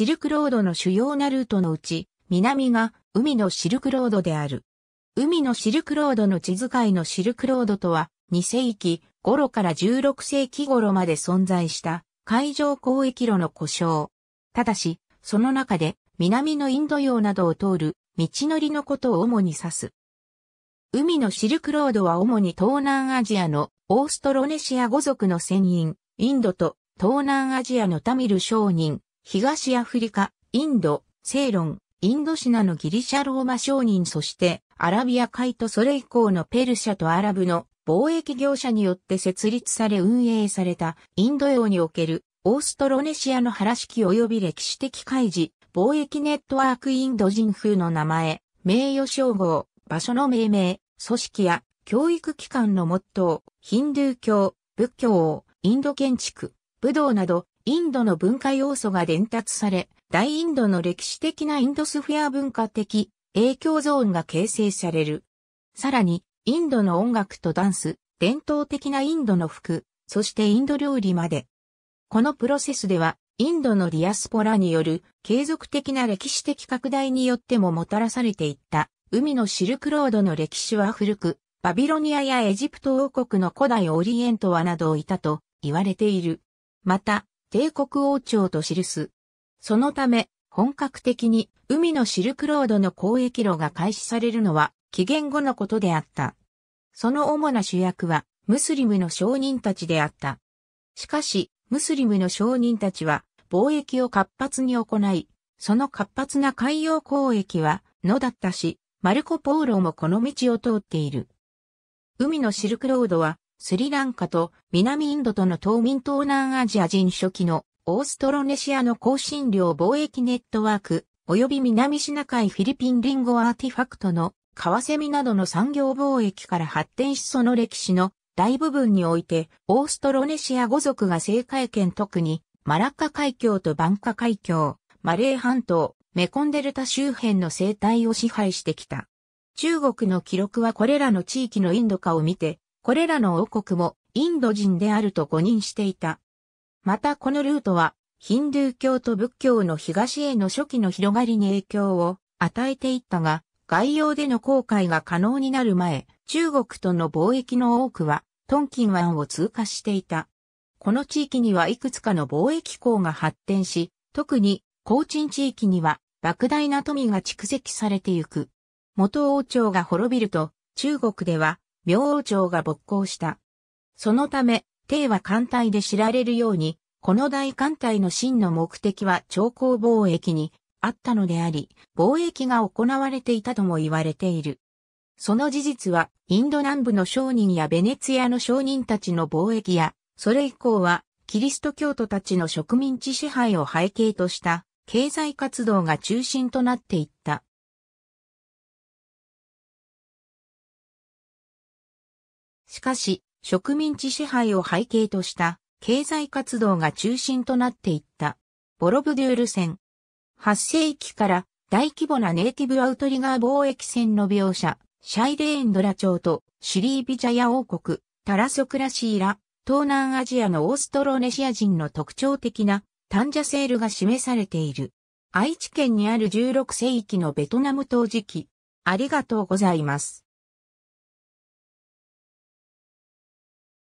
シルクロードの主要なルートのうち、南が海のシルクロードである。海のシルクロードの地図界のシルクロードとは、2世紀頃から16世紀頃まで存在した海上交易路の故障。ただし、その中で南のインド洋などを通る道のりのことを主に指す。海のシルクロードは主に東南アジアのオーストロネシア語族の船員、インドと東南アジアのタミル商人、東アフリカ、インド、セイロン、インドシナのギリシャローマ商人そしてアラビア海とそれ以降のペルシャとアラブの貿易業者によって設立され運営されたインド洋におけるオーストロネシアの原式及び歴史的開示、貿易ネットワークインド人風の名前、名誉称号、場所の命名、組織や教育機関のモットー、ヒンドゥー教、仏教、インド建築、武道などインドの文化要素が伝達され、大インドの歴史的なインドスフィア文化的影響ゾーンが形成される。さらに、インドの音楽とダンス、伝統的なインドの服、そしてインド料理まで。このプロセスでは、インドのディアスポラによる継続的な歴史的拡大によってももたらされていった、海のシルクロードの歴史は古く、バビロニアやエジプト王国の古代オリエントはなどをいたと言われている。また、帝国王朝と記す。そのため、本格的に海のシルクロードの交易路が開始されるのは紀元後のことであった。その主な主役はムスリムの商人たちであった。しかし、ムスリムの商人たちは貿易を活発に行い、その活発な海洋交易は野だったし、マルコ・ポーロもこの道を通っている。海のシルクロードはスリランカと南インドとの島民東南アジア人初期のオーストロネシアの香辛料貿易ネットワーク、及び南シナ海フィリピンリンゴアーティファクトのカワセミなどの産業貿易から発展しその歴史の大部分において、オーストロネシア語族が政界圏特に、マラッカ海峡とバンカ海峡、マレー半島、メコンデルタ周辺の生態を支配してきた。中国の記録はこれらの地域のインド化を見て、これらの王国もインド人であると誤認していた。またこのルートは、ヒンドゥー教と仏教の東への初期の広がりに影響を与えていったが、外洋での航海が可能になる前、中国との貿易の多くは、トンキン湾を通過していた。この地域にはいくつかの貿易港が発展し、特に、高鎮地域には、莫大な富が蓄積されてゆく。元王朝が滅びると、中国では、明王朝が勃興した。そのため、帝は艦隊で知られるように、この大艦隊の真の目的は朝貢貿易にあったのであり、貿易が行われていたとも言われている。その事実は、インド南部の商人やベネツィアの商人たちの貿易や、それ以降は、キリスト教徒たちの植民地支配を背景とした、経済活動が中心となっていった。しかし、植民地支配を背景とした経済活動が中心となっていった。ボロブドゥール戦。8世紀から大規模なネイティブアウトリガー貿易船の描写、シャイレーンドラ朝とシュリービジャヤ王国、タラソクラシーラ、東南アジアのオーストロネシア人の特徴的なタンジャセールが示されている。愛知県にある16世紀のベトナム陶磁器。ありがとうございます。